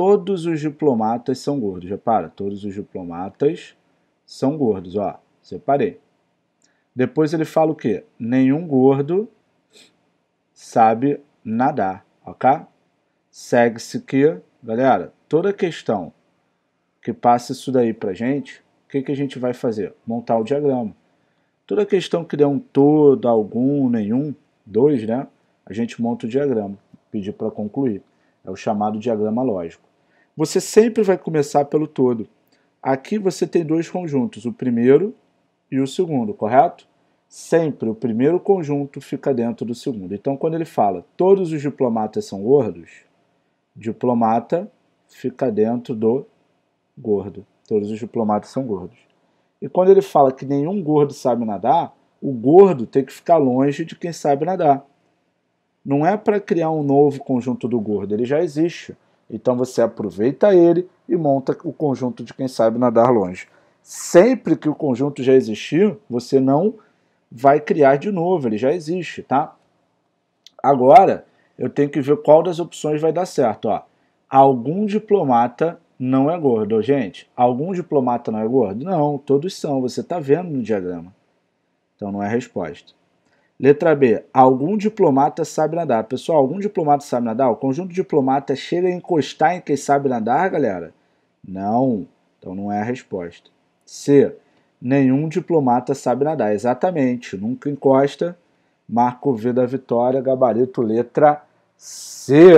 Todos os diplomatas são gordos. Repara, todos os diplomatas são gordos. Ó, separei. Depois ele fala o quê? Nenhum gordo sabe nadar, ok? Segue-se que, galera, toda questão que passa isso daí pra gente, o que, que a gente vai fazer? Montar o diagrama. Toda questão que der um todo, algum, nenhum, dois, né? A gente monta o diagrama. Pedir para concluir. É o chamado diagrama lógico. Você sempre vai começar pelo todo. Aqui você tem dois conjuntos, o primeiro e o segundo, correto? Sempre o primeiro conjunto fica dentro do segundo. Então, quando ele fala todos os diplomatas são gordos, diplomata fica dentro do gordo. Todos os diplomatas são gordos. E quando ele fala que nenhum gordo sabe nadar, o gordo tem que ficar longe de quem sabe nadar não é para criar um novo conjunto do gordo, ele já existe. Então você aproveita ele e monta o conjunto de quem sabe nadar longe. Sempre que o conjunto já existiu, você não vai criar de novo, ele já existe, tá? Agora, eu tenho que ver qual das opções vai dar certo, ó. Algum diplomata não é gordo, gente. Algum diplomata não é gordo? Não, todos são, você está vendo no diagrama. Então não é resposta. Letra B. Algum diplomata sabe nadar. Pessoal, algum diplomata sabe nadar? O conjunto de diplomatas chega a encostar em quem sabe nadar, galera? Não. Então não é a resposta. C. Nenhum diplomata sabe nadar. Exatamente. Nunca encosta. Marco V da vitória. Gabarito letra C.